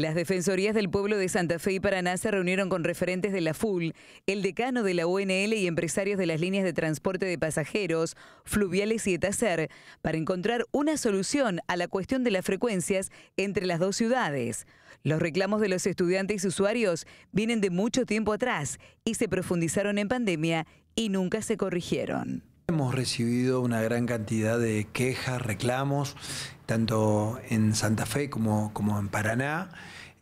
Las Defensorías del Pueblo de Santa Fe y Paraná se reunieron con referentes de la FUL, el decano de la UNL y empresarios de las líneas de transporte de pasajeros, fluviales y Etacer, para encontrar una solución a la cuestión de las frecuencias entre las dos ciudades. Los reclamos de los estudiantes y usuarios vienen de mucho tiempo atrás y se profundizaron en pandemia y nunca se corrigieron. Hemos recibido una gran cantidad de quejas, reclamos, tanto en Santa Fe como, en Paraná,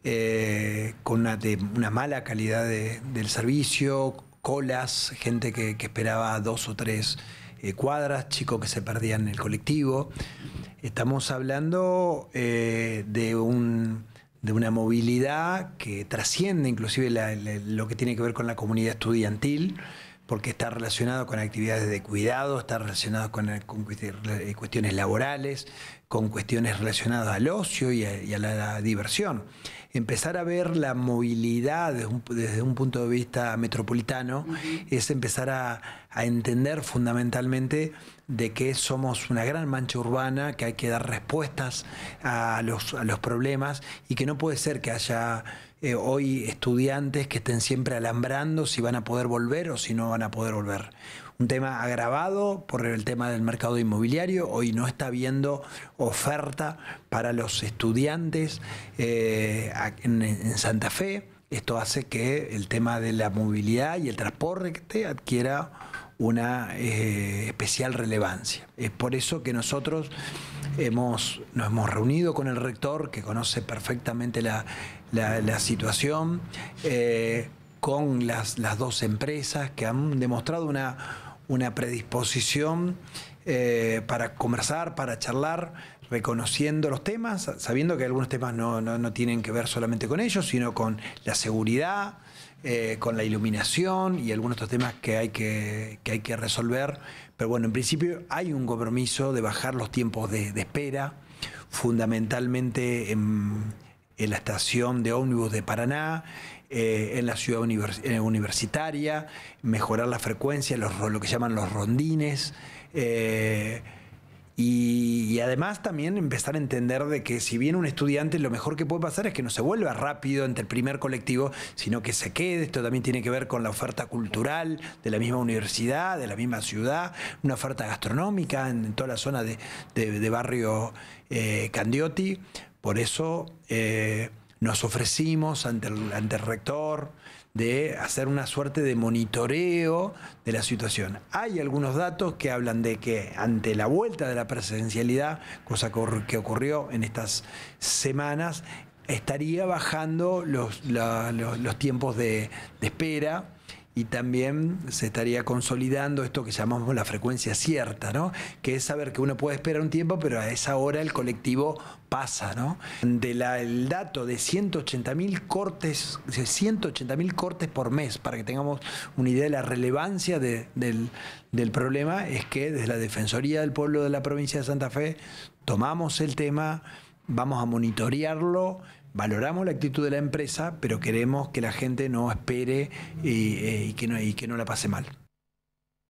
eh, con una, mala calidad del servicio, colas, gente que, esperaba dos o tres eh, cuadras, chicos que se perdían en el colectivo. Estamos hablando eh, de, una movilidad que trasciende inclusive lo que tiene que ver con la comunidad estudiantil porque está relacionado con actividades de cuidado, está relacionado con, eh, eh, cuestiones laborales, con cuestiones relacionadas al ocio y a, la diversión. Empezar a ver la movilidad desde un, punto de vista metropolitano es empezar a, entender fundamentalmente de que somos una gran mancha urbana, que hay que dar respuestas a los problemas y que no puede ser que haya eh, hoy estudiantes que estén siempre alambrando si van a poder volver o si no van a poder volver. Un tema agravado por el tema del mercado inmobiliario. Hoy no está habiendo oferta para los estudiantes eh, en, Santa Fe. Esto hace que el tema de la movilidad y el transporte adquiera una eh, especial relevancia. Es por eso que nosotros nos hemos reunido con el rector, que conoce perfectamente la, situación, eh, con las, dos empresas que han demostrado una, predisposición eh, para conversar, para charlar, reconociendo los temas, sabiendo que algunos temas no tienen que ver solamente con ellos, sino con la seguridad, eh, con la iluminación y algunos estos temas que hay que, hay que resolver. Pero bueno, en principio hay un compromiso de bajar los tiempos de, espera, fundamentalmente en, la estación de ómnibus de Paraná, eh, en la ciudad eh, universitaria, mejorar la frecuencia, los, lo que llaman los rondines. Y, además también empezar a entender de que si bien un estudiante lo mejor que puede pasar es que no se vuelva rápido ante el primer colectivo, sino que se quede. Esto también tiene que ver con la oferta cultural de la misma universidad, de la misma ciudad, una oferta gastronómica en, toda la zona de, barrio eh, Candioti. Por eso eh, nos ofrecimos ante el rector de hacer una suerte de monitoreo de la situación. Hay algunos datos que hablan de que ante la vuelta de la presencialidad, cosa que ocurrió en estas semanas, estaría bajando los, los, tiempos de espera y también se estaría consolidando esto que llamamos la frecuencia cierta, ¿no? que es saber que uno puede esperar un tiempo, pero a esa hora el colectivo pasa. ¿no? De el dato de 180.000 cortes, cortes por mes, para que tengamos una idea de la relevancia del, del problema, es que desde la Defensoría del Pueblo de la provincia de Santa Fe tomamos el tema, vamos a monitorearlo, valoramos la actitud de la empresa, pero queremos que la gente no espere y, eh, que, no, y que no la pase mal.